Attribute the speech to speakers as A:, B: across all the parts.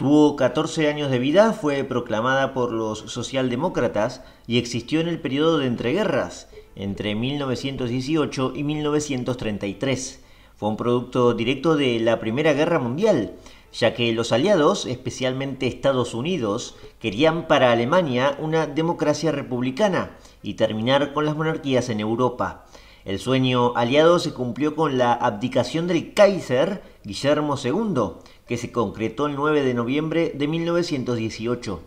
A: Tuvo 14 años de vida, fue proclamada por los socialdemócratas y existió en el periodo de entreguerras, entre 1918 y 1933. Fue un producto directo de la Primera Guerra Mundial, ya que los aliados, especialmente Estados Unidos, querían para Alemania una democracia republicana y terminar con las monarquías en Europa. El sueño aliado se cumplió con la abdicación del Kaiser Guillermo II, que se concretó el 9 de noviembre de 1918.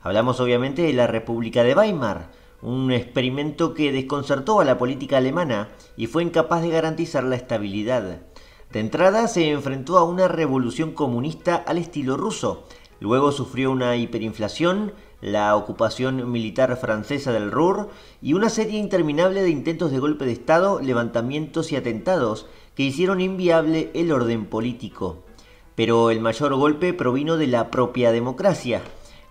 A: Hablamos obviamente de la República de Weimar, un experimento que desconcertó a la política alemana y fue incapaz de garantizar la estabilidad. De entrada se enfrentó a una revolución comunista al estilo ruso, luego sufrió una hiperinflación, la ocupación militar francesa del Ruhr y una serie interminable de intentos de golpe de Estado, levantamientos y atentados que hicieron inviable el orden político pero el mayor golpe provino de la propia democracia,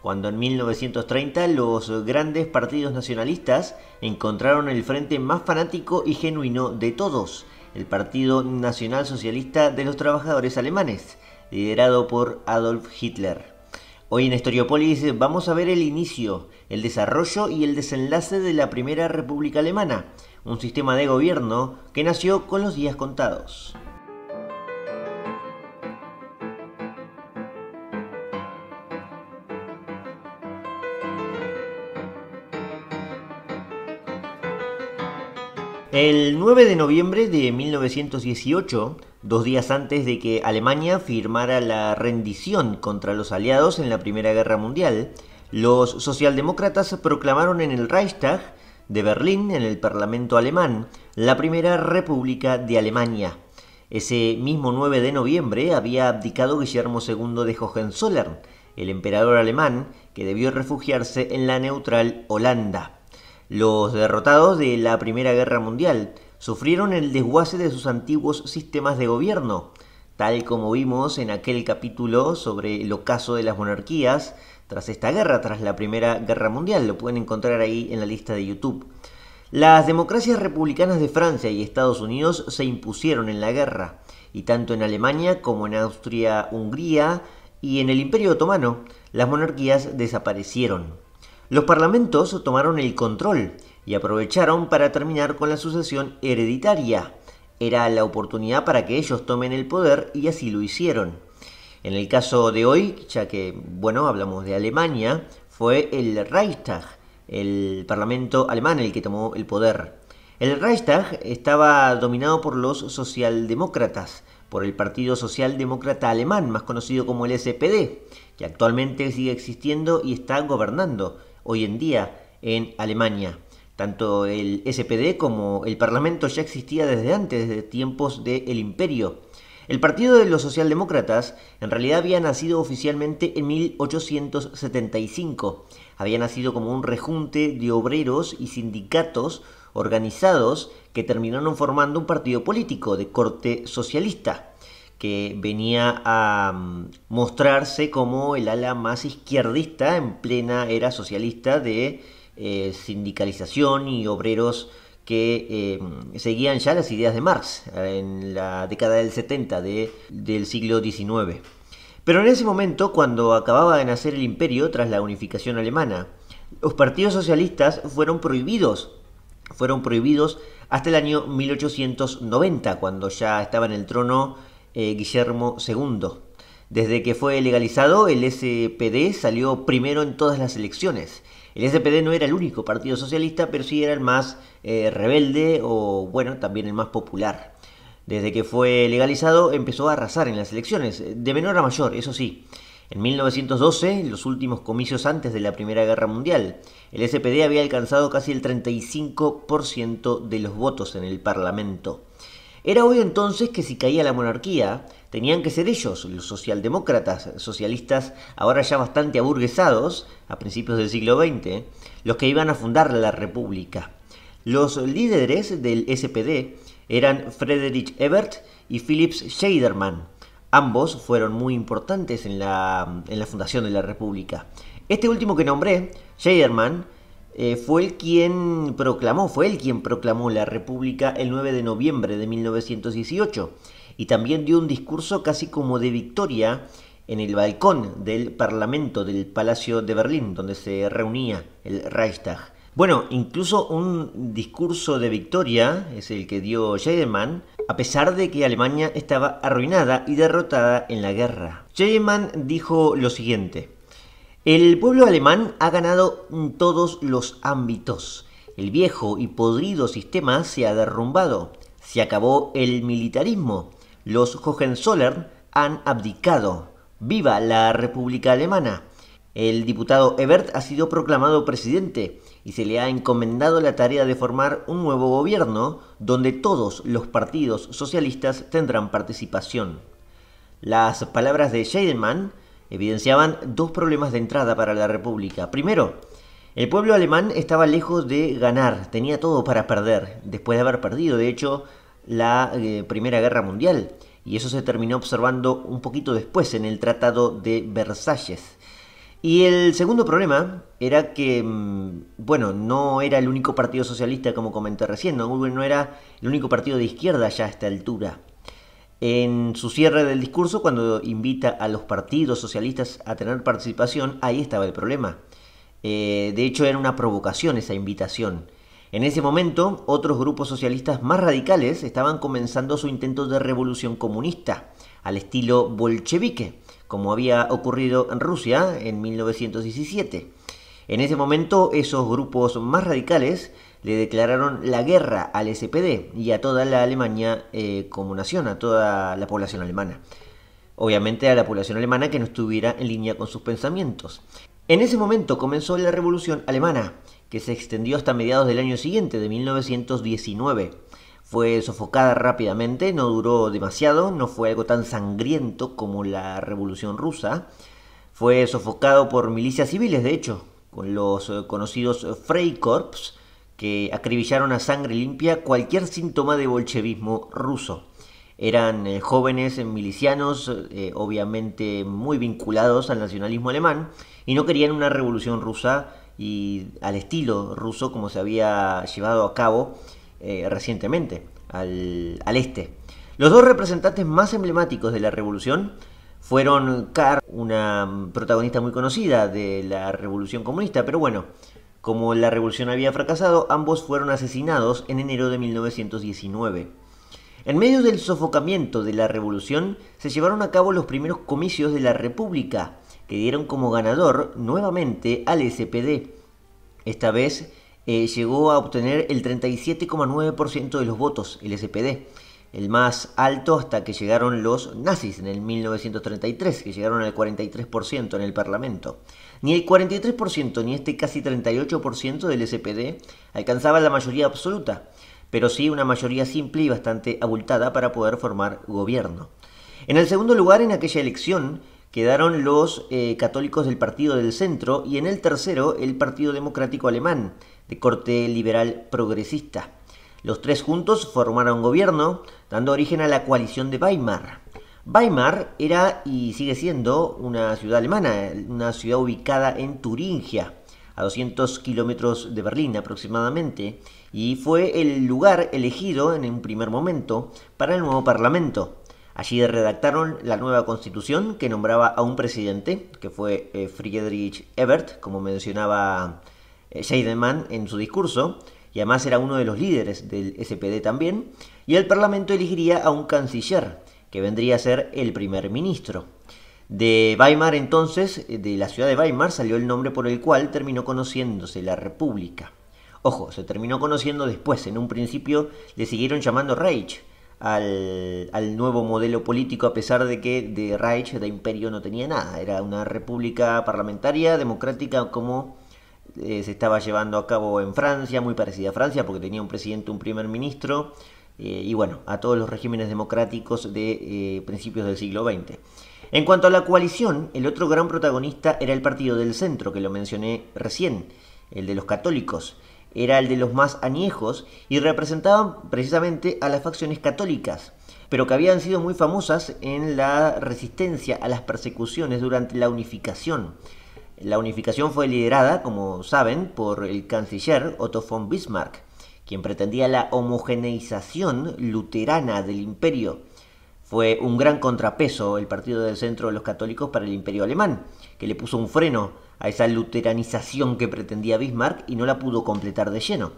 A: cuando en 1930 los grandes partidos nacionalistas encontraron el frente más fanático y genuino de todos, el Partido Nacional Socialista de los Trabajadores Alemanes, liderado por Adolf Hitler. Hoy en Historiopolis vamos a ver el inicio, el desarrollo y el desenlace de la Primera República Alemana, un sistema de gobierno que nació con los días contados. El 9 de noviembre de 1918, dos días antes de que Alemania firmara la rendición contra los aliados en la Primera Guerra Mundial, los socialdemócratas proclamaron en el Reichstag de Berlín, en el Parlamento alemán, la Primera República de Alemania. Ese mismo 9 de noviembre había abdicado Guillermo II de Hohenzollern, el emperador alemán que debió refugiarse en la neutral Holanda. Los derrotados de la Primera Guerra Mundial sufrieron el desguace de sus antiguos sistemas de gobierno, tal como vimos en aquel capítulo sobre el ocaso de las monarquías tras esta guerra, tras la Primera Guerra Mundial. Lo pueden encontrar ahí en la lista de YouTube. Las democracias republicanas de Francia y Estados Unidos se impusieron en la guerra, y tanto en Alemania como en Austria-Hungría y en el Imperio Otomano, las monarquías desaparecieron. Los parlamentos tomaron el control y aprovecharon para terminar con la sucesión hereditaria. Era la oportunidad para que ellos tomen el poder y así lo hicieron. En el caso de hoy, ya que, bueno, hablamos de Alemania, fue el Reichstag, el parlamento alemán, el que tomó el poder. El Reichstag estaba dominado por los socialdemócratas, por el Partido Socialdemócrata Alemán, más conocido como el SPD, que actualmente sigue existiendo y está gobernando hoy en día en Alemania. Tanto el SPD como el Parlamento ya existía desde antes, desde tiempos del imperio. El Partido de los Socialdemócratas en realidad había nacido oficialmente en 1875. Había nacido como un rejunte de obreros y sindicatos organizados que terminaron formando un partido político de corte socialista que venía a mm, mostrarse como el ala más izquierdista en plena era socialista de eh, sindicalización y obreros que eh, seguían ya las ideas de Marx eh, en la década del 70 del siglo XIX. Pero en ese momento, cuando acababa de nacer el imperio tras la unificación alemana, los partidos socialistas fueron prohibidos. Fueron prohibidos hasta el año 1890, cuando ya estaba en el trono eh, Guillermo II. Desde que fue legalizado, el SPD salió primero en todas las elecciones. El SPD no era el único partido socialista, pero sí era el más eh, rebelde o, bueno, también el más popular. Desde que fue legalizado, empezó a arrasar en las elecciones, de menor a mayor, eso sí. En 1912, los últimos comicios antes de la Primera Guerra Mundial, el SPD había alcanzado casi el 35% de los votos en el Parlamento. Era obvio entonces que si caía la monarquía, tenían que ser ellos, los socialdemócratas, socialistas ahora ya bastante aburguesados, a principios del siglo XX, los que iban a fundar la República. Los líderes del SPD eran Friedrich Ebert y Philips Scheiderman. Ambos fueron muy importantes en la, en la fundación de la República. Este último que nombré, Scheiderman, eh, fue el quien proclamó, fue él quien proclamó la República el 9 de noviembre de 1918 y también dio un discurso casi como de victoria en el balcón del Parlamento del Palacio de Berlín, donde se reunía el Reichstag. Bueno, incluso un discurso de victoria es el que dio Scheidemann a pesar de que Alemania estaba arruinada y derrotada en la guerra. Scheidemann dijo lo siguiente: el pueblo alemán ha ganado en todos los ámbitos. El viejo y podrido sistema se ha derrumbado. Se acabó el militarismo. Los Hohenzollern han abdicado. ¡Viva la República Alemana! El diputado Ebert ha sido proclamado presidente y se le ha encomendado la tarea de formar un nuevo gobierno donde todos los partidos socialistas tendrán participación. Las palabras de Scheidemann evidenciaban dos problemas de entrada para la República. Primero, el pueblo alemán estaba lejos de ganar, tenía todo para perder, después de haber perdido, de hecho, la eh, Primera Guerra Mundial. Y eso se terminó observando un poquito después en el Tratado de Versalles. Y el segundo problema era que, mm, bueno, no era el único partido socialista, como comenté recién, no era el único partido de izquierda ya a esta altura. En su cierre del discurso, cuando invita a los partidos socialistas a tener participación, ahí estaba el problema. Eh, de hecho, era una provocación esa invitación. En ese momento, otros grupos socialistas más radicales estaban comenzando su intento de revolución comunista, al estilo bolchevique, como había ocurrido en Rusia en 1917. En ese momento, esos grupos más radicales le declararon la guerra al SPD y a toda la Alemania eh, como nación, a toda la población alemana. Obviamente a la población alemana que no estuviera en línea con sus pensamientos. En ese momento comenzó la Revolución Alemana, que se extendió hasta mediados del año siguiente, de 1919. Fue sofocada rápidamente, no duró demasiado, no fue algo tan sangriento como la Revolución Rusa. Fue sofocado por milicias civiles, de hecho, con los eh, conocidos Freikorps, que acribillaron a sangre limpia cualquier síntoma de bolchevismo ruso. Eran eh, jóvenes eh, milicianos, eh, obviamente muy vinculados al nacionalismo alemán, y no querían una revolución rusa y al estilo ruso como se había llevado a cabo recientemente al, al, este. Los dos representantes más emblemáticos de la revolución fueron Karl, una protagonista muy conocida de la revolución comunista, pero bueno, como la revolución había fracasado, ambos fueron asesinados en enero de 1919. En medio del sofocamiento de la revolución, se llevaron a cabo los primeros comicios de la República, que dieron como ganador nuevamente al SPD. Esta vez eh, llegó a obtener el 37,9% de los votos, el SPD, el más alto hasta que llegaron los nazis en el 1933, que llegaron al 43% en el Parlamento. Ni el 43% ni este casi 38% del SPD alcanzaba la mayoría absoluta, pero sí una mayoría simple y bastante abultada para poder formar gobierno. En el segundo lugar, en aquella elección, quedaron los eh, católicos del Partido del Centro y en el tercero el Partido Democrático Alemán, de corte liberal progresista. Los tres juntos formaron gobierno, dando origen a la coalición de Weimar. Weimar era y sigue siendo una ciudad alemana, una ciudad ubicada en Turingia, a 200 kilómetros de Berlín aproximadamente, y fue el lugar elegido en un primer momento para el nuevo parlamento. Allí redactaron la nueva constitución que nombraba a un presidente, que fue eh, Friedrich Ebert, como mencionaba eh, Scheidemann en su discurso, y además era uno de los líderes del SPD también, y el parlamento elegiría a un canciller, que vendría a ser el primer ministro. De Weimar entonces, de la ciudad de Weimar salió el nombre por el cual terminó conociéndose la República. Ojo, se terminó conociendo después, en un principio le siguieron llamando Reich al, nuevo modelo político a pesar de que de Reich, de imperio, no tenía nada. Era una república parlamentaria, democrática, como eh, se estaba llevando a cabo en Francia, muy parecida a Francia, porque tenía un presidente, un primer ministro, eh, y bueno, a todos los regímenes democráticos de eh, principios del siglo XX. En cuanto a la coalición, el otro gran protagonista era el Partido del Centro, que lo mencioné recién, el de los católicos. Era el de los más añejos y representaban precisamente a las facciones católicas, pero que habían sido muy famosas en la resistencia a las persecuciones durante la unificación. La unificación fue liderada, como saben, por el canciller Otto von Bismarck, quien pretendía la homogeneización luterana del imperio. Fue un gran contrapeso el partido del centro de los católicos para el imperio alemán, que le puso un freno a esa luteranización que pretendía Bismarck y no la pudo completar de lleno.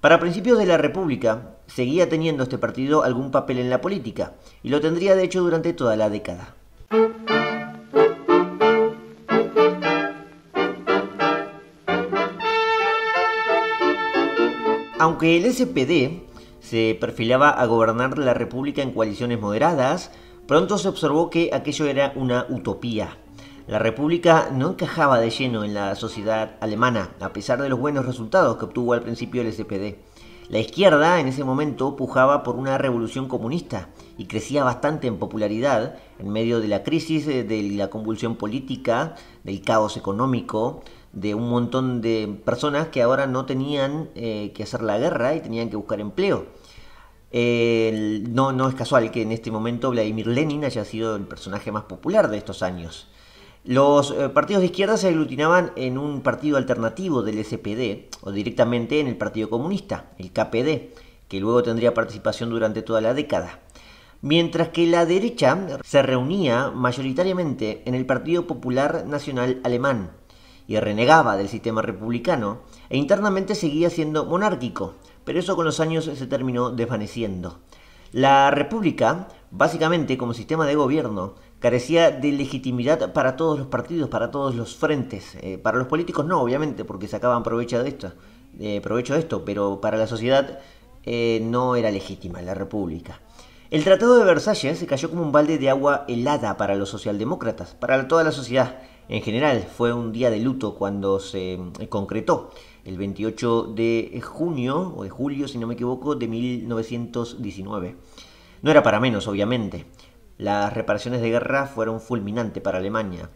A: Para principios de la República, seguía teniendo este partido algún papel en la política, y lo tendría de hecho durante toda la década. aunque el SPD se perfilaba a gobernar la República en coaliciones moderadas, pronto se observó que aquello era una utopía. La República no encajaba de lleno en la sociedad alemana, a pesar de los buenos resultados que obtuvo al principio el SPD. La izquierda en ese momento pujaba por una revolución comunista y crecía bastante en popularidad en medio de la crisis, de la convulsión política, del caos económico, de un montón de personas que ahora no tenían eh, que hacer la guerra y tenían que buscar empleo. no, no es casual que en este momento Vladimir Lenin haya sido el personaje más popular de estos años. Los eh, partidos de izquierda se aglutinaban en un partido alternativo del SPD o directamente en el Partido Comunista, el KPD, que luego tendría participación durante toda la década. Mientras que la derecha se reunía mayoritariamente en el Partido Popular Nacional Alemán, y renegaba del sistema republicano, e internamente seguía siendo monárquico, pero eso con los años se terminó desvaneciendo. La República, básicamente como sistema de gobierno, carecía de legitimidad para todos los partidos, para todos los frentes. Eh, para los políticos no, obviamente, porque sacaban provecho de esto, esto pero para la sociedad eh, no era legítima la República. El Tratado de Versalles se cayó como un balde de agua helada para los socialdemócratas, para toda la sociedad, en general, fue un día de luto cuando se eh, concretó el 28 de junio, o de julio, si no me equivoco, de 1919. No era para menos, obviamente. Las reparaciones de guerra fueron fulminantes para Alemania.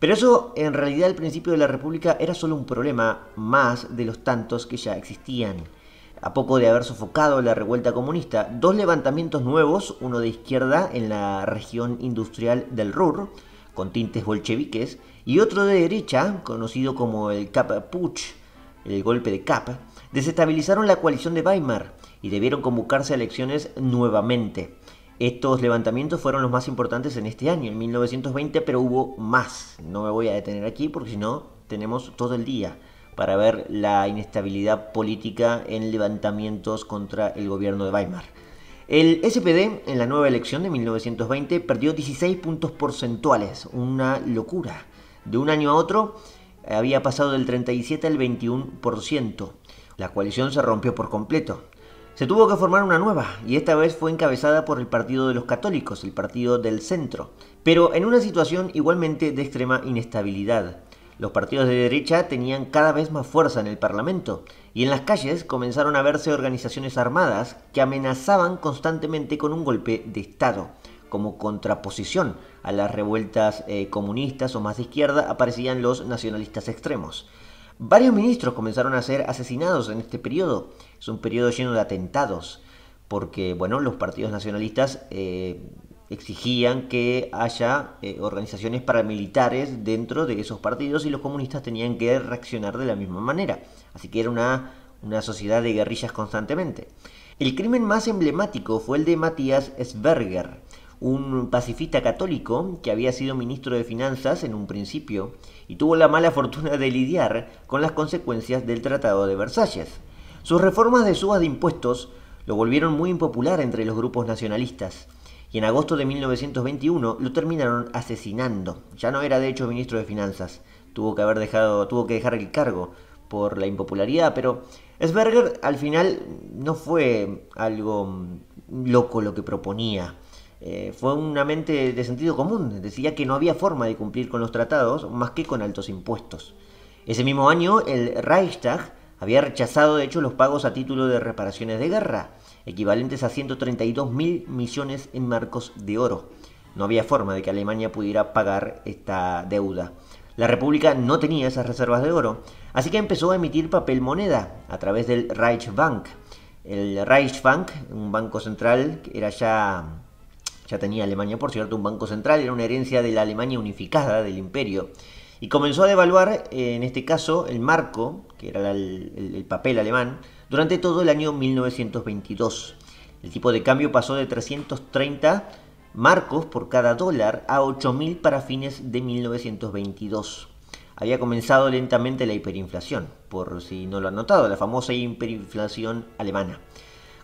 A: Pero eso, en realidad, al principio de la República era solo un problema más de los tantos que ya existían. A poco de haber sofocado la revuelta comunista, dos levantamientos nuevos, uno de izquierda en la región industrial del Ruhr, con tintes bolcheviques, y otro de derecha, conocido como el Kapp-Putsch, el golpe de Kapp, desestabilizaron la coalición de Weimar y debieron convocarse a elecciones nuevamente. Estos levantamientos fueron los más importantes en este año, en 1920, pero hubo más. No me voy a detener aquí porque si no tenemos todo el día para ver la inestabilidad política en levantamientos contra el gobierno de Weimar. El SPD en la nueva elección de 1920 perdió 16 puntos porcentuales, una locura. De un año a otro había pasado del 37 al 21%. La coalición se rompió por completo. Se tuvo que formar una nueva, y esta vez fue encabezada por el Partido de los Católicos, el Partido del Centro, pero en una situación igualmente de extrema inestabilidad. Los partidos de derecha tenían cada vez más fuerza en el Parlamento, y en las calles comenzaron a verse organizaciones armadas que amenazaban constantemente con un golpe de Estado. Como contraposición a las revueltas eh, comunistas o más de izquierda aparecían los nacionalistas extremos. Varios ministros comenzaron a ser asesinados en este periodo. Es un periodo lleno de atentados, porque bueno, los partidos nacionalistas eh, exigían que haya eh, organizaciones paramilitares dentro de esos partidos y los comunistas tenían que reaccionar de la misma manera. Así que era una, una sociedad de guerrillas constantemente. El crimen más emblemático fue el de Matías Sberger... un pacifista católico que había sido ministro de Finanzas en un principio y tuvo la mala fortuna de lidiar con las consecuencias del Tratado de Versalles. Sus reformas de subas de impuestos lo volvieron muy impopular entre los grupos nacionalistas y en agosto de 1921 lo terminaron asesinando. Ya no era de hecho ministro de Finanzas, tuvo que haber dejado, tuvo que dejar el cargo por la impopularidad, pero Sberger al final no fue algo mm, loco lo que proponía. Eh, fue una mente de sentido común, decía que no había forma de cumplir con los tratados más que con altos impuestos. Ese mismo año el Reichstag había rechazado de hecho los pagos a título de reparaciones de guerra, equivalentes a 132 mil millones en marcos de oro. No había forma de que Alemania pudiera pagar esta deuda. La República no tenía esas reservas de oro, así que empezó a emitir papel moneda a través del Reichsbank. El Reichsbank, un banco central, que era ya ya tenía Alemania, por cierto, un banco central, era una herencia de la Alemania unificada, del imperio. Y comenzó a devaluar, eh, en este caso, el marco, que era el papel alemán, durante todo el año 1922. El tipo de cambio pasó de 330 marcos por cada dólar a 8.000 para fines de 1922. Había comenzado lentamente la hiperinflación, por si no lo han notado, la famosa hiperinflación alemana.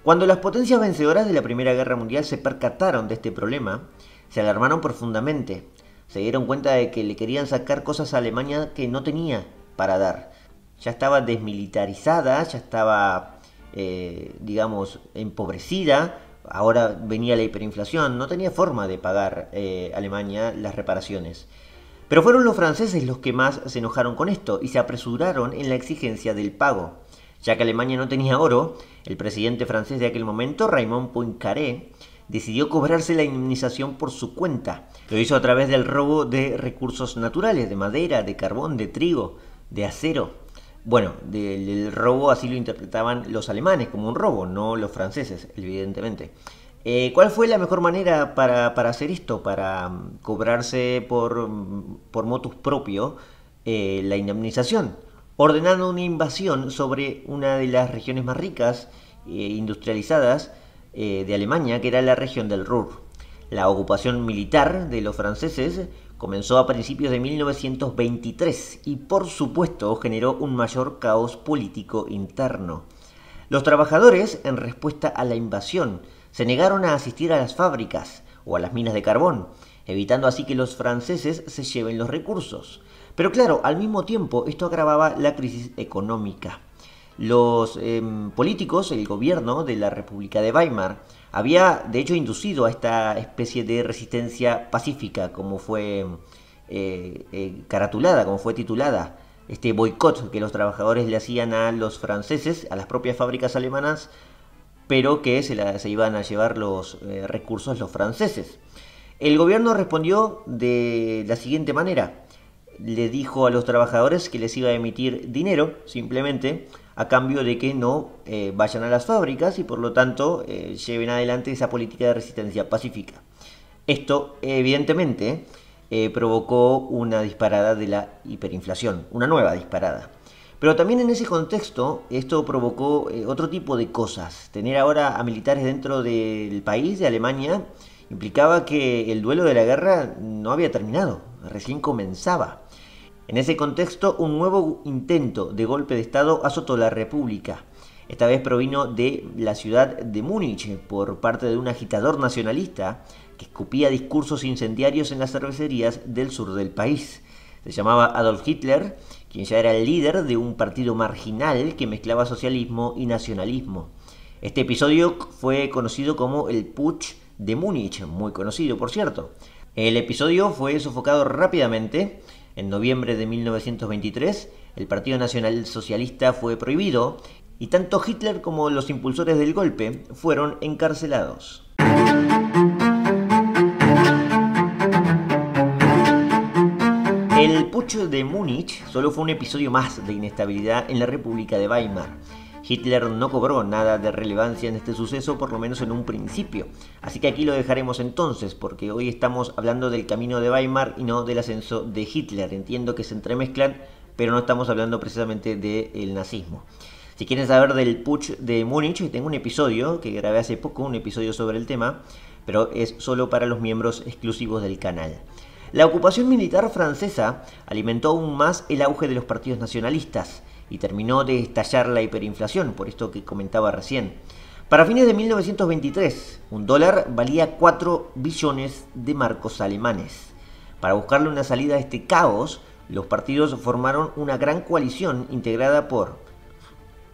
A: Cuando las potencias vencedoras de la Primera Guerra Mundial se percataron de este problema, se alarmaron profundamente. Se dieron cuenta de que le querían sacar cosas a Alemania que no tenía para dar ya estaba desmilitarizada, ya estaba, eh, digamos, empobrecida. Ahora venía la hiperinflación, no tenía forma de pagar eh, Alemania las reparaciones. Pero fueron los franceses los que más se enojaron con esto y se apresuraron en la exigencia del pago. Ya que Alemania no tenía oro, el presidente francés de aquel momento, Raymond Poincaré, decidió cobrarse la indemnización por su cuenta. Lo hizo a través del robo de recursos naturales, de madera, de carbón, de trigo, de acero. Bueno, del, robo así lo interpretaban los alemanes como un robo, no los franceses, evidentemente. Eh, ¿Cuál fue la mejor manera para, hacer esto, para mm, cobrarse por, mm, por, motus propio eh, la indemnización? Ordenando una invasión sobre una de las regiones más ricas e industrializadas de Alemania, que era la región del Ruhr. La ocupación militar de los franceses Comenzó a principios de 1923 y por supuesto generó un mayor caos político interno. Los trabajadores, en respuesta a la invasión, se negaron a asistir a las fábricas o a las minas de carbón, evitando así que los franceses se lleven los recursos. Pero claro, al mismo tiempo esto agravaba la crisis económica. Los em, políticos, el gobierno de la República de Weimar, había de hecho inducido a esta especie de resistencia pacífica, como fue eh, eh, caratulada, como fue titulada, este boicot que los trabajadores le hacían a los franceses, a las propias fábricas alemanas, pero que se, se iban a llevar los eh, recursos los franceses. El gobierno respondió de la siguiente manera. Le dijo a los trabajadores que les iba a emitir dinero, simplemente, a cambio de que no eh, vayan a las fábricas y por lo tanto eh, lleven adelante esa política de resistencia pacífica. Esto evidentemente eh, provocó una disparada de la hiperinflación, una nueva disparada. Pero también en ese contexto esto provocó otro tipo de cosas. Tener ahora a militares dentro del país, de Alemania, implicaba que el duelo de la guerra no había terminado, recién comenzaba. En ese contexto, un nuevo intento de golpe de Estado azotó la República. Esta vez provino de la ciudad de Múnich por parte de un agitador nacionalista que escupía discursos incendiarios en las cervecerías del sur del país. Se llamaba Adolf Hitler, quien ya era el líder de un partido marginal que mezclaba socialismo y nacionalismo. Este episodio fue conocido como el Putsch de Múnich, muy conocido por cierto. El episodio fue sofocado rápidamente en noviembre de 1923, el Partido Nacional Socialista fue prohibido y tanto Hitler como los impulsores del golpe fueron encarcelados. El pucho de Múnich solo fue un episodio más de inestabilidad en la República de Weimar. Hitler no cobró nada de relevancia en este suceso, por lo menos en un principio. Así que aquí lo dejaremos entonces, porque hoy estamos hablando del camino de Weimar y no del ascenso de Hitler. Entiendo que se entremezclan, pero no estamos hablando precisamente del nazismo. Si quieren saber del Putsch de Múnich, tengo un episodio que grabé hace poco, un episodio sobre el tema, pero es solo para los miembros exclusivos del canal. La ocupación militar francesa alimentó aún más el auge de los partidos nacionalistas y terminó de estallar la hiperinflación, por esto que comentaba recién. Para fines de 1923, un dólar valía 4 billones de marcos alemanes. Para buscarle una salida a este caos, los partidos formaron una gran coalición integrada por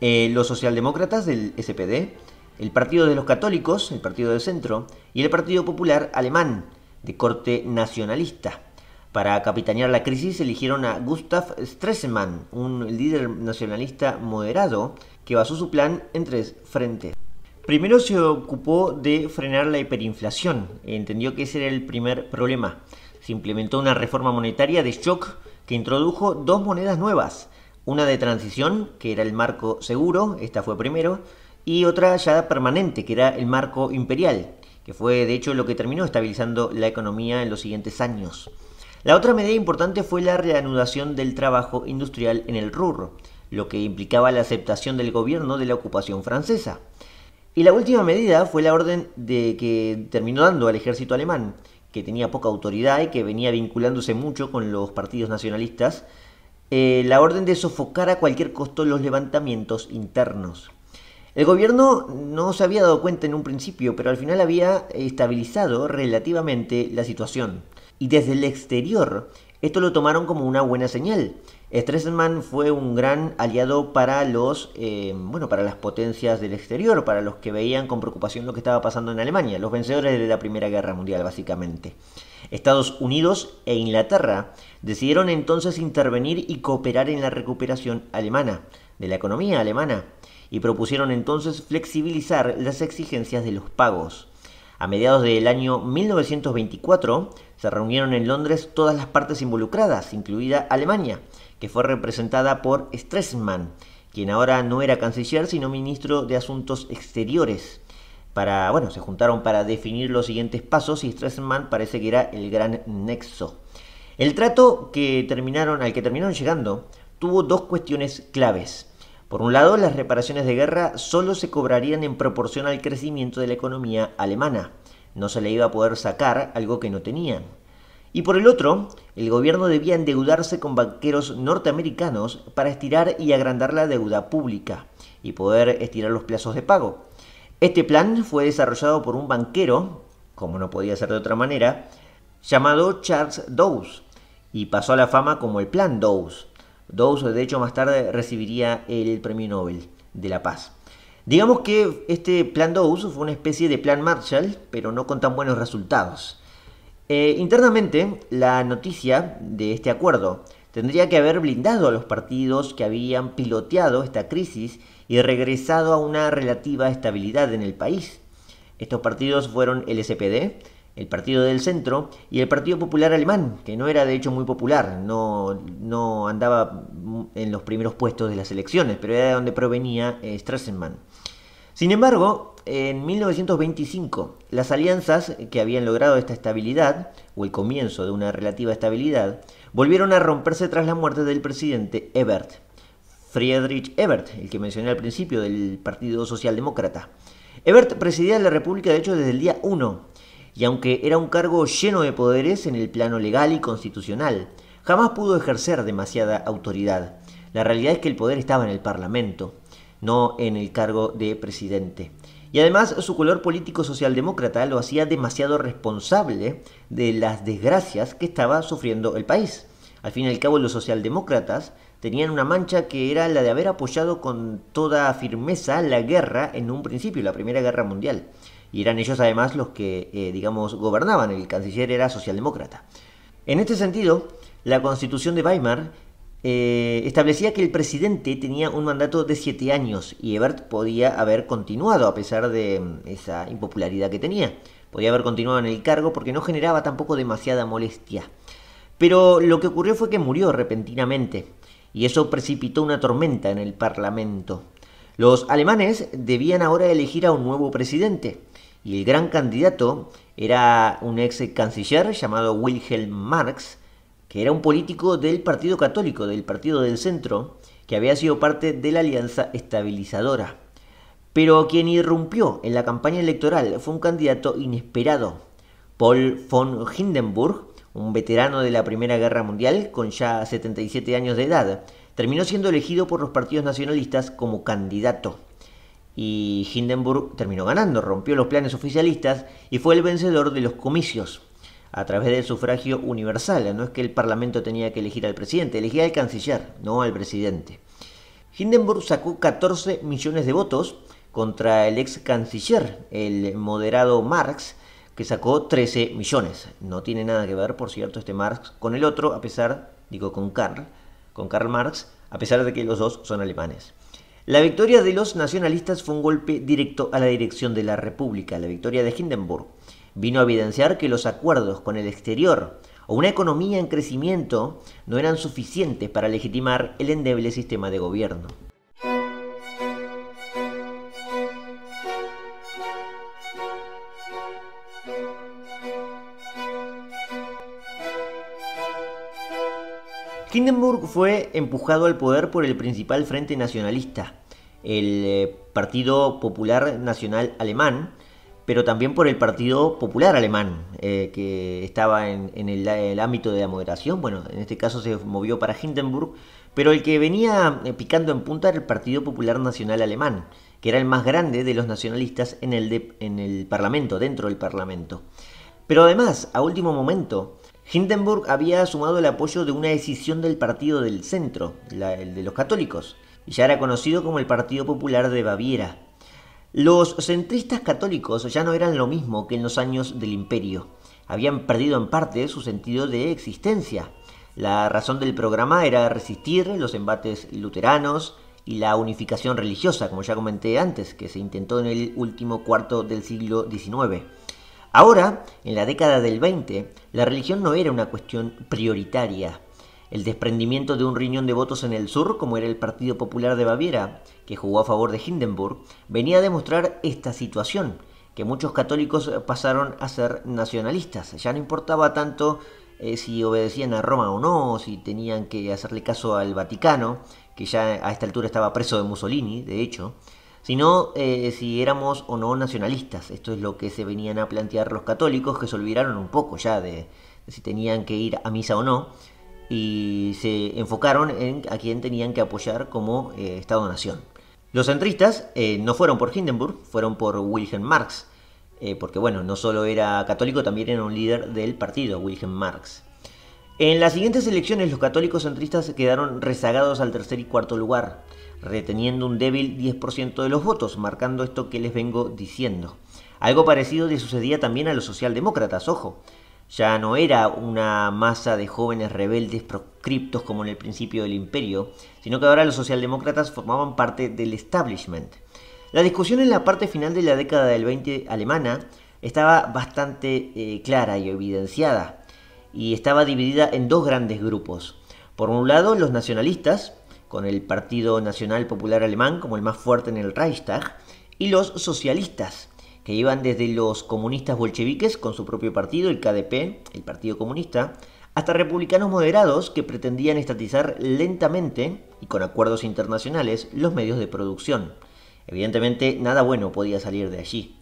A: eh, los socialdemócratas del SPD, el Partido de los Católicos, el Partido del Centro, y el Partido Popular Alemán, de corte nacionalista. Para capitanear la crisis eligieron a Gustav Stresemann, un líder nacionalista moderado que basó su plan en tres frentes. Primero se ocupó de frenar la hiperinflación, entendió que ese era el primer problema. Se implementó una reforma monetaria de shock que introdujo dos monedas nuevas, una de transición, que era el marco seguro, esta fue primero, y otra ya permanente, que era el marco imperial, que fue de hecho lo que terminó estabilizando la economía en los siguientes años. La otra medida importante fue la reanudación del trabajo industrial en el Ruhr, lo que implicaba la aceptación del gobierno de la ocupación francesa. Y la última medida fue la orden de que terminó dando al ejército alemán, que tenía poca autoridad y que venía vinculándose mucho con los partidos nacionalistas, eh, la orden de sofocar a cualquier costo los levantamientos internos. El gobierno no se había dado cuenta en un principio, pero al final había estabilizado relativamente la situación y desde el exterior. Esto lo tomaron como una buena señal. Stresemann fue un gran aliado para los, eh, bueno, para las potencias del exterior, para los que veían con preocupación lo que estaba pasando en Alemania, los vencedores de la Primera Guerra Mundial, básicamente. Estados Unidos e Inglaterra decidieron entonces intervenir y cooperar en la recuperación alemana, de la economía alemana, y propusieron entonces flexibilizar las exigencias de los pagos. A mediados del año 1924 se reunieron en Londres todas las partes involucradas, incluida Alemania, que fue representada por Stresemann, quien ahora no era canciller sino ministro de Asuntos Exteriores. Para, bueno, se juntaron para definir los siguientes pasos y Stresemann parece que era el gran nexo. El trato que terminaron, al que terminaron llegando tuvo dos cuestiones claves. Por un lado, las reparaciones de guerra solo se cobrarían en proporción al crecimiento de la economía alemana. No se le iba a poder sacar algo que no tenían. Y por el otro, el gobierno debía endeudarse con banqueros norteamericanos para estirar y agrandar la deuda pública y poder estirar los plazos de pago. Este plan fue desarrollado por un banquero, como no podía ser de otra manera, llamado Charles Dawes, y pasó a la fama como el Plan Dawes. Dawes, de hecho, más tarde recibiría el Premio Nobel de la Paz. Digamos que este plan Dawes fue una especie de plan Marshall, pero no con tan buenos resultados. Eh, internamente, la noticia de este acuerdo tendría que haber blindado a los partidos que habían piloteado esta crisis y regresado a una relativa estabilidad en el país. Estos partidos fueron el SPD, el Partido del Centro y el Partido Popular Alemán, que no era de hecho muy popular, no, no andaba en los primeros puestos de las elecciones, pero era de donde provenía eh, Sin embargo, en 1925, las alianzas que habían logrado esta estabilidad, o el comienzo de una relativa estabilidad, volvieron a romperse tras la muerte del presidente Ebert, Friedrich Ebert, el que mencioné al principio del Partido Socialdemócrata. Ebert presidía la República, de hecho, desde el día 1 y aunque era un cargo lleno de poderes en el plano legal y constitucional, jamás pudo ejercer demasiada autoridad. La realidad es que el poder estaba en el Parlamento, no en el cargo de presidente. Y además su color político socialdemócrata lo hacía demasiado responsable de las desgracias que estaba sufriendo el país. Al fin y al cabo los socialdemócratas tenían una mancha que era la de haber apoyado con toda firmeza la guerra en un principio, la Primera Guerra Mundial y eran ellos además los que, eh, digamos, gobernaban, el canciller era socialdemócrata. En este sentido, la constitución de Weimar eh, establecía que el presidente tenía un mandato de siete años y Ebert podía haber continuado a pesar de mm, esa impopularidad que tenía. Podía haber continuado en el cargo porque no generaba tampoco demasiada molestia. Pero lo que ocurrió fue que murió repentinamente y eso precipitó una tormenta en el Parlamento. Los alemanes debían ahora elegir a un nuevo presidente. Y el gran candidato era un ex canciller llamado Wilhelm Marx, que era un político del Partido Católico, del Partido del Centro, que había sido parte de la Alianza Estabilizadora. Pero quien irrumpió en la campaña electoral fue un candidato inesperado, Paul von Hindenburg, un veterano de la Primera Guerra Mundial con ya 77 años de edad, terminó siendo elegido por los partidos nacionalistas como candidato y Hindenburg terminó ganando, rompió los planes oficialistas y fue el vencedor de los comicios a través del sufragio universal. No es que el Parlamento tenía que elegir al presidente, elegía al canciller, no al presidente. Hindenburg sacó 14 millones de votos contra el ex canciller, el moderado Marx, que sacó 13 millones. No tiene nada que ver, por cierto, este Marx con el otro, a pesar, digo, con Karl, con Karl Marx, a pesar de que los dos son alemanes. La victoria de los nacionalistas fue un golpe directo a la dirección de la República. La victoria de Hindenburg vino a evidenciar que los acuerdos con el exterior o una economía en crecimiento no eran suficientes para legitimar el endeble sistema de gobierno. Hindenburg fue empujado al poder por el principal frente nacionalista, el eh, Partido Popular Nacional Alemán, pero también por el Partido Popular Alemán, eh, que estaba en, eh, el, ámbito de la moderación. Bueno, en este caso se movió para Hindenburg, pero el que venía picando en punta era el Partido Popular Nacional Alemán, que era el más grande de los nacionalistas en el Parlamento, dentro del Parlamento. Pero además, a último momento, Hindenburg había sumado el apoyo de una decisión del Partido del Centro, el de los católicos, y ya era conocido como el Partido Popular de Baviera. Los centristas católicos ya no eran lo mismo que en los años del imperio. Habían perdido en parte su sentido de existencia. La razón del programa era resistir los embates luteranos y la unificación religiosa, como ya comenté antes, que se intentó en el último cuarto del siglo XIX. Ahora, en la década del 20, la religión no era una cuestión prioritaria. El desprendimiento de un riñón de votos en el sur, como era el Partido Popular de Baviera, que jugó a favor de Hindenburg, venía a demostrar esta situación, que muchos católicos pasaron a ser nacionalistas. Ya no importaba tanto eh, si obedecían a Roma o no, si tenían que hacerle caso al Vaticano, que ya a esta altura estaba preso de Mussolini, de hecho, sino eh, si éramos o no nacionalistas. Esto es lo que se venían a plantear los católicos, que se olvidaron un poco ya de, si tenían que ir a misa o no, y se enfocaron en a quién tenían que apoyar como eh, Estado-Nación. Los centristas eh, no fueron por Hindenburg, fueron por Wilhelm Marx, porque bueno, no solo era católico, también era un líder del partido, Wilhelm Marx. En las siguientes elecciones los católicos centristas quedaron rezagados al tercer y cuarto lugar, reteniendo un débil 10% de los votos, marcando esto que les vengo diciendo. Algo parecido le sucedía también a los socialdemócratas, ojo. Ya no era una masa de jóvenes rebeldes proscriptos como en el principio del imperio, sino que ahora los socialdemócratas formaban parte del establishment. La discusión en la parte final de la década del 20 alemana estaba bastante eh, clara y evidenciada, y estaba dividida en dos grandes grupos. Por un lado, los nacionalistas, con el Partido Nacional Popular Alemán como el más fuerte en el Reichstag, y los socialistas, que iban desde los comunistas bolcheviques con su propio partido, el KDP, el Partido Comunista, hasta republicanos moderados que pretendían estatizar lentamente y con acuerdos internacionales los medios de producción. Evidentemente nada bueno podía salir de allí.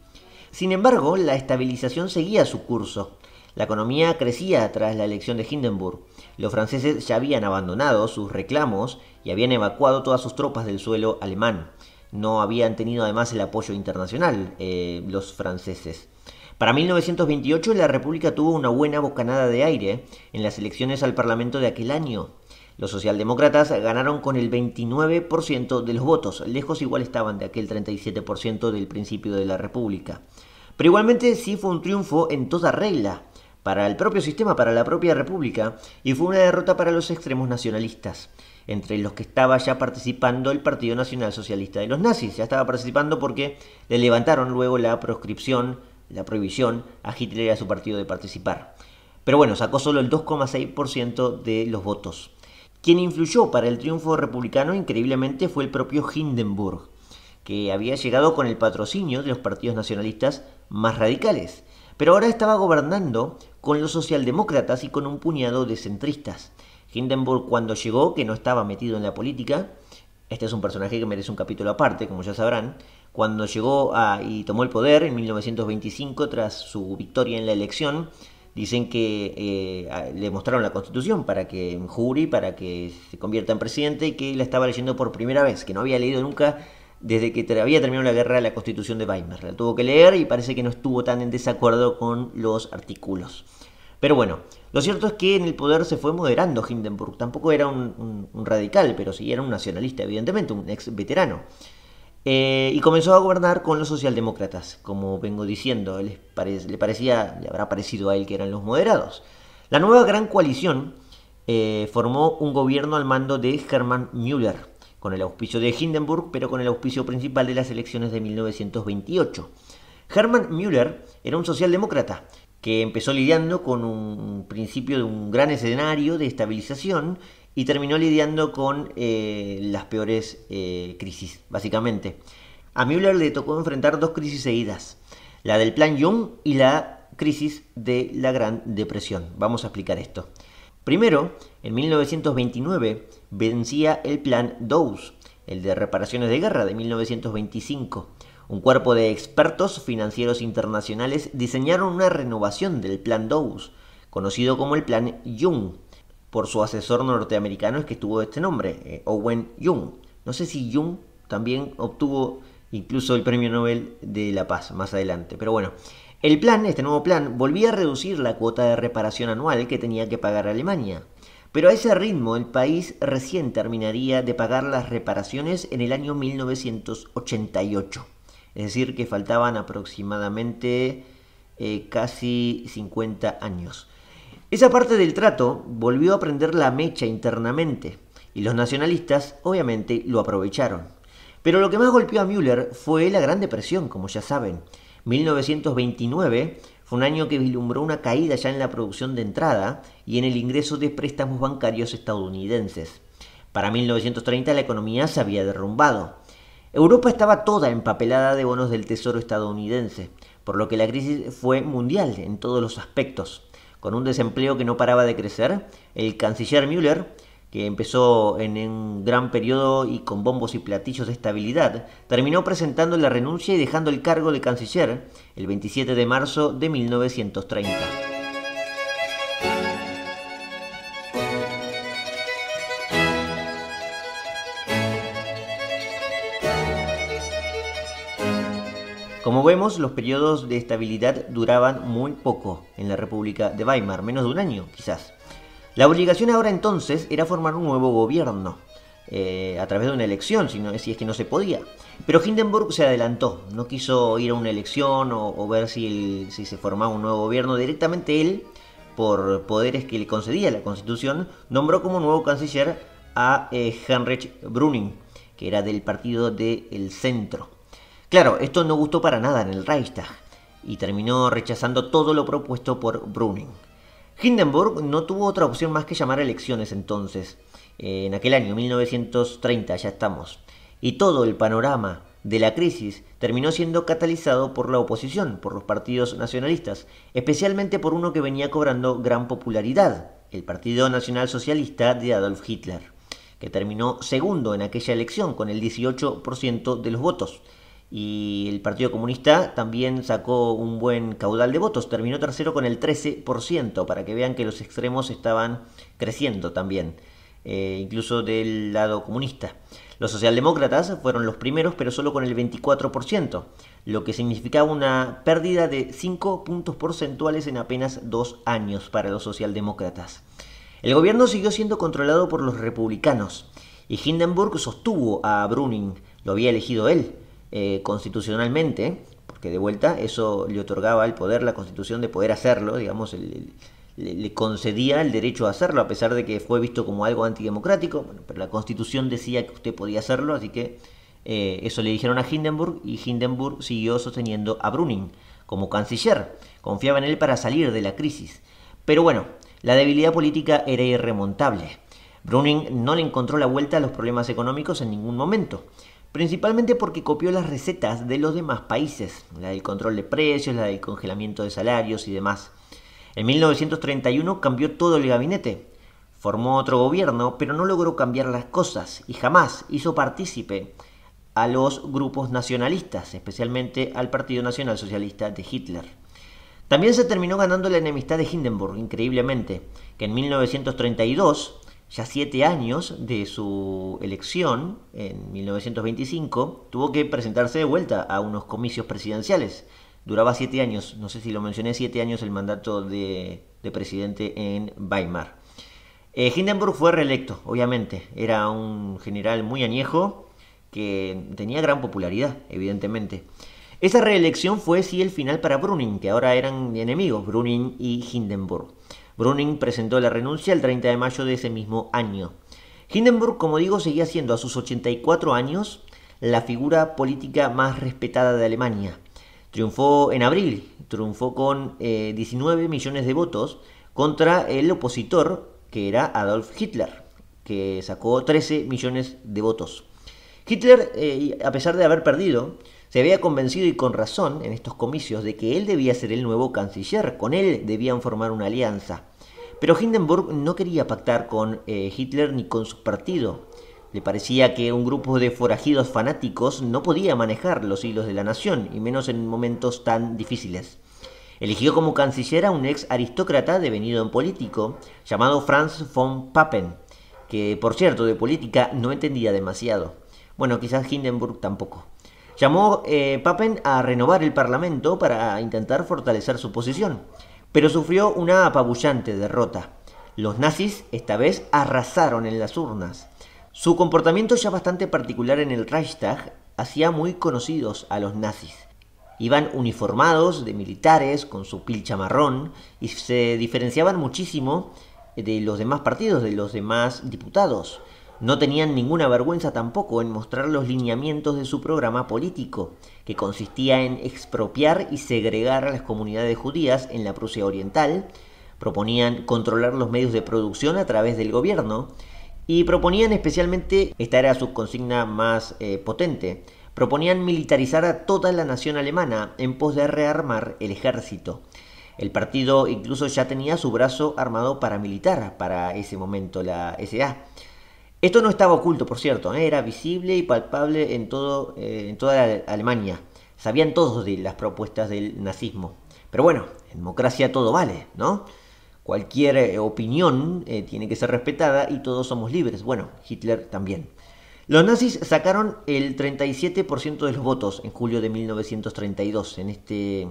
A: Sin embargo, la estabilización seguía su curso. La economía crecía tras la elección de Hindenburg los franceses ya habían abandonado sus reclamos y habían evacuado todas sus tropas del suelo alemán. No habían tenido además el apoyo internacional eh, los franceses. Para 1928 la República tuvo una buena bocanada de aire en las elecciones al Parlamento de aquel año. Los socialdemócratas ganaron con el 29% de los votos, lejos igual estaban de aquel 37% del principio de la República. Pero igualmente sí fue un triunfo en toda regla para el propio sistema, para la propia República, y fue una derrota para los extremos nacionalistas, entre los que estaba ya participando el Partido Nacional Socialista de los nazis. Ya estaba participando porque le levantaron luego la proscripción, la prohibición a Hitler y a su partido de participar. Pero bueno, sacó solo el 2,6% de los votos. Quien influyó para el triunfo republicano increíblemente fue el propio Hindenburg, que había llegado con el patrocinio de los partidos nacionalistas más radicales, pero ahora estaba gobernando con los socialdemócratas y con un puñado de centristas. Hindenburg cuando llegó, que no estaba metido en la política, este es un personaje que merece un capítulo aparte, como ya sabrán, cuando llegó y tomó el poder en 1925 tras su victoria en la elección, dicen que eh, le mostraron la constitución para que jure, para que se convierta en presidente y que la estaba leyendo por primera vez, que no había leído nunca desde que había terminado la guerra la constitución de Weimar. La tuvo que leer y parece que no estuvo tan en desacuerdo con los artículos. Pero bueno, lo cierto es que en el poder se fue moderando Hindenburg. Tampoco era un, radical, pero sí era un nacionalista, evidentemente, un ex veterano. Eh, y comenzó a gobernar con los socialdemócratas, como vengo diciendo, le, parecía, le habrá parecido a él que eran los moderados. La nueva gran coalición eh, formó un gobierno al mando de Hermann Müller, con el auspicio de Hindenburg, pero con el auspicio principal de las elecciones de 1928. Hermann Müller era un socialdemócrata que empezó lidiando con un principio de un gran escenario de estabilización y terminó lidiando con eh, las peores eh, crisis, básicamente. A Müller le tocó enfrentar dos crisis seguidas, la del Plan Jung y la crisis de la Gran Depresión. Vamos a explicar esto. Primero, en 1929, vencía el Plan Dawes, el de reparaciones de guerra de 1925. Un cuerpo de expertos financieros internacionales diseñaron una renovación del Plan Dawes, conocido como el Plan Jung, por su asesor norteamericano que estuvo este nombre, eh, Owen Jung. No sé si Jung también obtuvo incluso el Premio Nobel de la Paz más adelante, pero bueno. El plan, este nuevo plan, volvía a reducir la cuota de reparación anual que tenía que pagar Alemania. Pero a ese ritmo el país recién terminaría de pagar las reparaciones en el año 1988. Es decir, que faltaban aproximadamente eh, casi 50 años. Esa parte del trato volvió a prender la mecha internamente y los nacionalistas obviamente lo aprovecharon. Pero lo que más golpeó a Müller fue la Gran Depresión, como ya saben. 1929 un año que vislumbró una caída ya en la producción de entrada y en el ingreso de préstamos bancarios estadounidenses. Para 1930 la economía se había derrumbado. Europa estaba toda empapelada de bonos del Tesoro estadounidense, por lo que la crisis fue mundial en todos los aspectos. Con un desempleo que no paraba de crecer, el canciller Müller que empezó en un gran periodo y con bombos y platillos de estabilidad, terminó presentando la renuncia y dejando el cargo de canciller el 27 de marzo de 1930. Como vemos, los periodos de estabilidad duraban muy poco en la República de Weimar, menos de un año quizás. La obligación ahora entonces era formar un nuevo gobierno, eh, a través de una elección, si, no, es que no se podía. Pero Hindenburg se adelantó, no quiso ir a una elección o, ver si, se formaba un nuevo gobierno. Directamente él, por poderes que le concedía la Constitución, nombró como nuevo canciller a eh, Heinrich Brüning, que era del partido del centro. Claro, esto no gustó para nada en el Reichstag y terminó rechazando todo lo propuesto por Brüning. Hindenburg no tuvo otra opción más que llamar a elecciones entonces, eh, en aquel año 1930 ya estamos, y todo el panorama de la crisis terminó siendo catalizado por la oposición, por los partidos nacionalistas, especialmente por uno que venía cobrando gran popularidad, el Partido Nacional Socialista de Adolf Hitler, que terminó segundo en aquella elección con el 18% de los votos y el Partido Comunista también sacó un buen caudal de votos, terminó tercero con el 13%, para que vean que los extremos estaban creciendo también, eh, incluso del lado comunista. Los socialdemócratas fueron los primeros, pero solo con el 24%, lo que significaba una pérdida de 5 puntos porcentuales en apenas dos años para los socialdemócratas. El gobierno siguió siendo controlado por los republicanos, y Hindenburg sostuvo a Bruning, lo había elegido él, eh, constitucionalmente, porque de vuelta eso le otorgaba el poder, la constitución de poder hacerlo, digamos, le, concedía el derecho a hacerlo, a pesar de que fue visto como algo antidemocrático, pero la constitución decía que usted podía hacerlo, así que eh, eso le dijeron a Hindenburg y Hindenburg siguió sosteniendo a Brüning como canciller, confiaba en él para salir de la crisis. Pero bueno, la debilidad política era irremontable. Brüning no le encontró la vuelta a los problemas económicos en ningún momento principalmente porque copió las recetas de los demás países, la del control de precios, la del congelamiento de salarios y demás. En 1931 cambió todo el gabinete, formó otro gobierno, pero no logró cambiar las cosas y jamás hizo partícipe a los grupos nacionalistas, especialmente al Partido Nacional Socialista de Hitler. También se terminó ganando la enemistad de Hindenburg, increíblemente, que en 1932 ya siete años de su elección, en 1925, tuvo que presentarse de vuelta a unos comicios presidenciales. Duraba siete años, no sé si lo mencioné, siete años el mandato de, presidente en Weimar. Eh, Hindenburg fue reelecto, obviamente. Era un general muy añejo que tenía gran popularidad, evidentemente. Esa reelección fue sí el final para Brüning, que ahora eran enemigos, Brüning y Hindenburg. Brüning presentó la renuncia el 30 de mayo de ese mismo año. Hindenburg, como digo, seguía siendo a sus 84 años la figura política más respetada de Alemania. Triunfó en abril, triunfó con 19 eh, millones de votos contra el opositor que era Adolf Hitler, que sacó 13 millones de votos. Hitler, eh, a pesar de haber perdido, se había convencido y con razón en estos comicios de que él debía ser el nuevo canciller, con él debían formar una alianza. Pero Hindenburg no quería pactar con eh, Hitler ni con su partido. Le parecía que un grupo de forajidos fanáticos no podía manejar los hilos de la nación, y menos en momentos tan difíciles. Eligió como canciller a un ex aristócrata devenido en político, llamado Franz von Papen, que por cierto de política no entendía demasiado. Bueno, quizás Hindenburg tampoco. Llamó eh, Papen a renovar el Parlamento para intentar fortalecer su posición, pero sufrió una apabullante derrota. Los nazis esta vez arrasaron en las urnas. Su comportamiento ya bastante particular en el Reichstag hacía muy conocidos a los nazis. Iban uniformados de militares con su pilcha marrón y se diferenciaban muchísimo de los demás partidos, de los demás diputados. No tenían ninguna vergüenza tampoco en mostrar los lineamientos de su programa político, que consistía en expropiar y segregar a las comunidades judías en la Prusia Oriental, proponían controlar los medios de producción a través del gobierno y proponían especialmente, esta era su consigna más eh, potente, proponían militarizar a toda la nación alemana en pos de rearmar el ejército. El partido incluso ya tenía su brazo armado paramilitar para ese momento, la SA. Esto no estaba oculto, por cierto, ¿eh? era visible y palpable en, todo, eh, en toda Alemania. Sabían todos de las propuestas del nazismo. Pero bueno, en democracia todo vale, ¿no? Cualquier eh, opinión tiene que ser respetada y todos somos libres. Bueno, Hitler también. Los nazis sacaron el 37% de los votos en julio de 1932 en este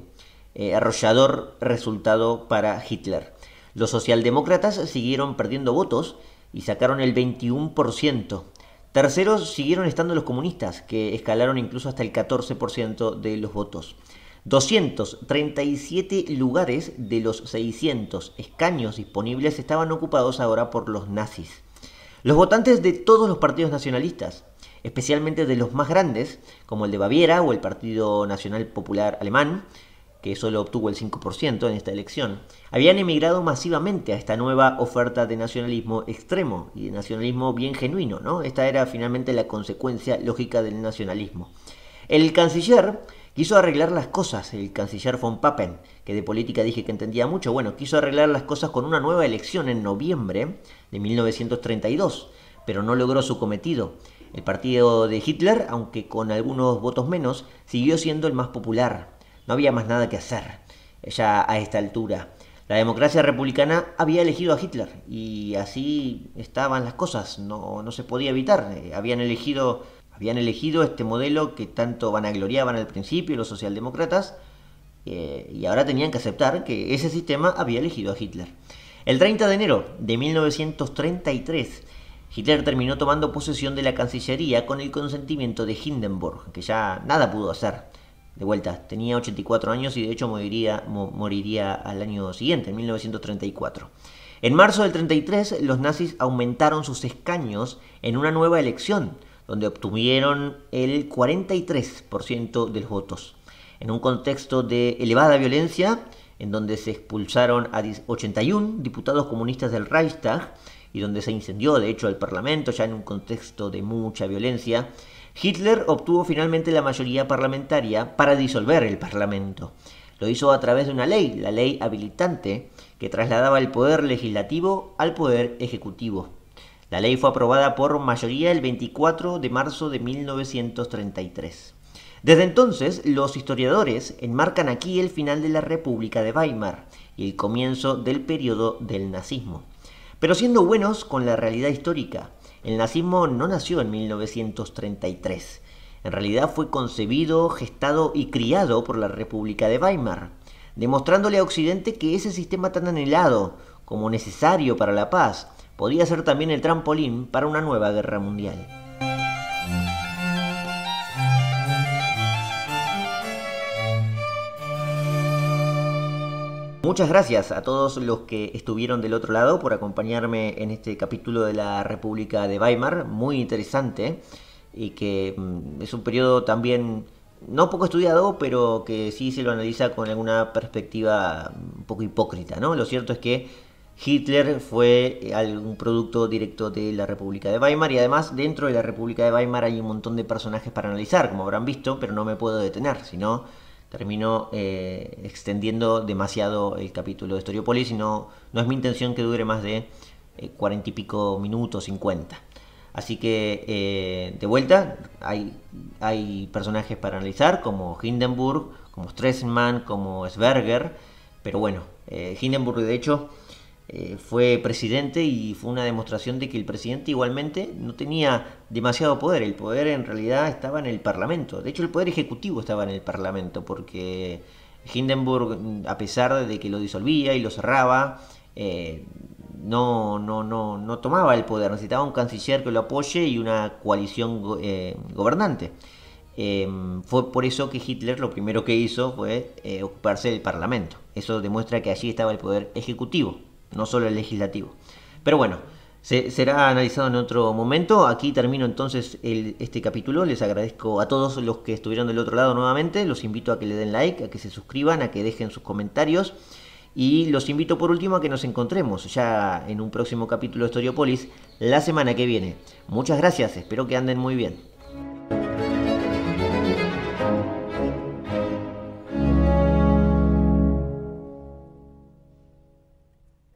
A: arrollador resultado para Hitler. Los socialdemócratas siguieron perdiendo votos y sacaron el 21%. Terceros siguieron estando los comunistas, que escalaron incluso hasta el 14% de los votos. 237 lugares de los 600 escaños disponibles estaban ocupados ahora por los nazis. Los votantes de todos los partidos nacionalistas, especialmente de los más grandes, como el de Baviera o el Partido Nacional Popular Alemán, que solo obtuvo el 5% en esta elección, habían emigrado masivamente a esta nueva oferta de nacionalismo extremo y de nacionalismo bien genuino, ¿no? Esta era finalmente la consecuencia lógica del nacionalismo. El canciller quiso arreglar las cosas, el canciller von Papen, que de política dije que entendía mucho, bueno, quiso arreglar las cosas con una nueva elección en noviembre de 1932, pero no logró su cometido. El partido de Hitler, aunque con algunos votos menos, siguió siendo el más popular no había más nada que hacer, ya a esta altura. La democracia republicana había elegido a Hitler y así estaban las cosas, no, se podía evitar. Eh, habían elegido, habían elegido este modelo que tanto vanagloriaban al principio los socialdemócratas eh, y ahora tenían que aceptar que ese sistema había elegido a Hitler. El 30 de enero de 1933, Hitler terminó tomando posesión de la Cancillería con el consentimiento de Hindenburg, que ya nada pudo hacer. De vuelta, tenía 84 años y de hecho moriría, al año siguiente, en 1934. En marzo del 33, los nazis aumentaron sus escaños en una nueva elección, donde obtuvieron el 43% de los votos. En un contexto de elevada violencia, en donde se expulsaron a 81 diputados comunistas del Reichstag y donde se incendió, de hecho, el Parlamento, ya en un contexto de mucha violencia, Hitler obtuvo finalmente la mayoría parlamentaria para disolver el Parlamento. Lo hizo a través de una ley, la ley habilitante, que trasladaba el poder legislativo al poder ejecutivo. La ley fue aprobada por mayoría el 24 de marzo de 1933. Desde entonces, los historiadores enmarcan aquí el final de la República de Weimar y el comienzo del periodo del nazismo. Pero siendo buenos con la realidad histórica, el nazismo no nació en 1933. En realidad fue concebido, gestado y criado por la República de Weimar, demostrándole a Occidente que ese sistema tan anhelado como necesario para la paz podía ser también el trampolín para una nueva guerra mundial. muchas gracias a todos los que estuvieron del otro lado por acompañarme en este capítulo de la República de Weimar, muy interesante y que mm, es un periodo también no poco estudiado, pero que sí se lo analiza con alguna perspectiva mm, un poco hipócrita, ¿no? Lo cierto es que Hitler fue algún producto directo de la República de Weimar y además dentro de la República de Weimar hay un montón de personajes para analizar, como habrán visto, pero no me puedo detener, sino Termino eh, extendiendo demasiado el capítulo de Historiopolis y no, no es mi intención que dure más de eh, cuarenta y pico minutos, 50. Así que, eh, de vuelta, hay, hay personajes para analizar como Hindenburg, como Stresemann, como Sberger. pero bueno, Hindenburg de hecho eh, fue presidente y fue una demostración de que el presidente igualmente no tenía demasiado poder. El poder en realidad estaba en el Parlamento. De hecho, el poder ejecutivo estaba en el Parlamento porque Hindenburg, a pesar de que lo disolvía y lo cerraba, eh, no, no, no, no tomaba el poder. Necesitaba un canciller que lo apoye y una coalición eh, gobernante. fue por eso que Hitler lo primero que hizo fue ocuparse del Parlamento. Eso demuestra que allí estaba el poder ejecutivo no solo el legislativo. Pero bueno, se, será analizado en otro momento. Aquí termino entonces este capítulo. Les agradezco a todos los que estuvieron del otro lado nuevamente. Los invito a que le den like, a que se suscriban, a que dejen sus comentarios. Y los invito por último a que nos encontremos ya en un próximo capítulo de Historiopolis la semana que viene. Muchas gracias, espero que anden muy bien.